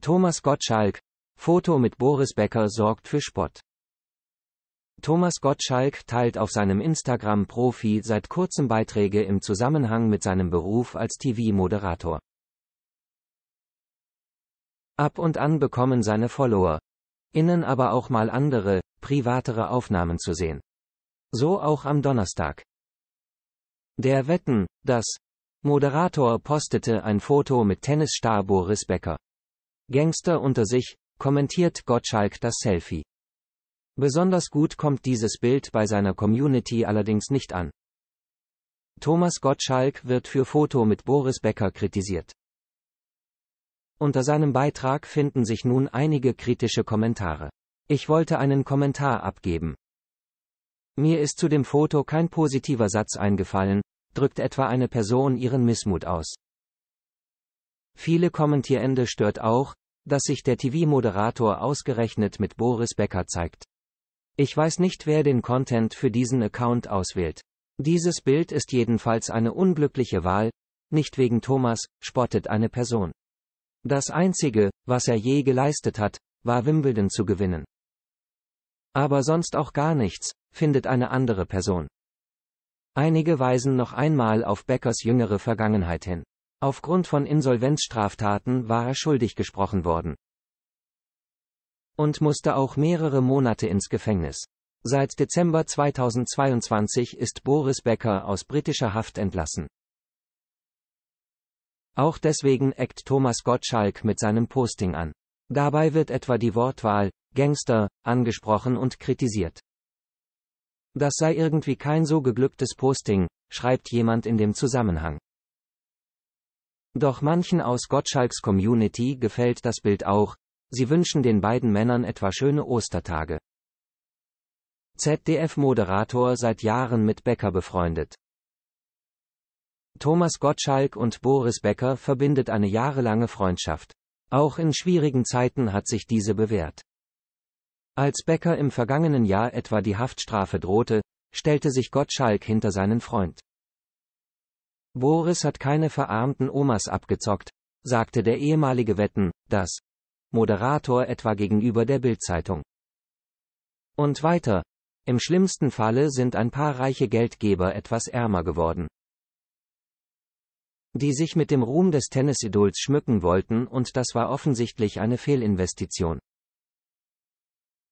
Thomas Gottschalk. Foto mit Boris Becker sorgt für Spott. Thomas Gottschalk teilt auf seinem Instagram-Profi seit kurzem Beiträge im Zusammenhang mit seinem Beruf als TV-Moderator. Ab und an bekommen seine Follower. Innen aber auch mal andere, privatere Aufnahmen zu sehen. So auch am Donnerstag. Der Wetten, das Moderator postete ein Foto mit Tennisstar Boris Becker. Gangster unter sich, kommentiert Gottschalk das Selfie. Besonders gut kommt dieses Bild bei seiner Community allerdings nicht an. Thomas Gottschalk wird für Foto mit Boris Becker kritisiert. Unter seinem Beitrag finden sich nun einige kritische Kommentare. Ich wollte einen Kommentar abgeben. Mir ist zu dem Foto kein positiver Satz eingefallen, drückt etwa eine Person ihren Missmut aus. Viele Kommentierende stört auch, dass sich der TV-Moderator ausgerechnet mit Boris Becker zeigt. Ich weiß nicht, wer den Content für diesen Account auswählt. Dieses Bild ist jedenfalls eine unglückliche Wahl, nicht wegen Thomas, spottet eine Person. Das Einzige, was er je geleistet hat, war Wimbledon zu gewinnen. Aber sonst auch gar nichts, findet eine andere Person. Einige weisen noch einmal auf Beckers jüngere Vergangenheit hin. Aufgrund von Insolvenzstraftaten war er schuldig gesprochen worden. Und musste auch mehrere Monate ins Gefängnis. Seit Dezember 2022 ist Boris Becker aus britischer Haft entlassen. Auch deswegen eckt Thomas Gottschalk mit seinem Posting an. Dabei wird etwa die Wortwahl Gangster angesprochen und kritisiert. Das sei irgendwie kein so geglücktes Posting, schreibt jemand in dem Zusammenhang. Doch manchen aus Gottschalks Community gefällt das Bild auch, sie wünschen den beiden Männern etwa schöne Ostertage. ZDF-Moderator seit Jahren mit Becker befreundet. Thomas Gottschalk und Boris Becker verbindet eine jahrelange Freundschaft. Auch in schwierigen Zeiten hat sich diese bewährt. Als Becker im vergangenen Jahr etwa die Haftstrafe drohte, stellte sich Gottschalk hinter seinen Freund. Boris hat keine verarmten Omas abgezockt, sagte der ehemalige Wetten, das Moderator etwa gegenüber der Bildzeitung. Und weiter. Im schlimmsten Falle sind ein paar reiche Geldgeber etwas ärmer geworden. Die sich mit dem Ruhm des Tennisidols schmücken wollten und das war offensichtlich eine Fehlinvestition.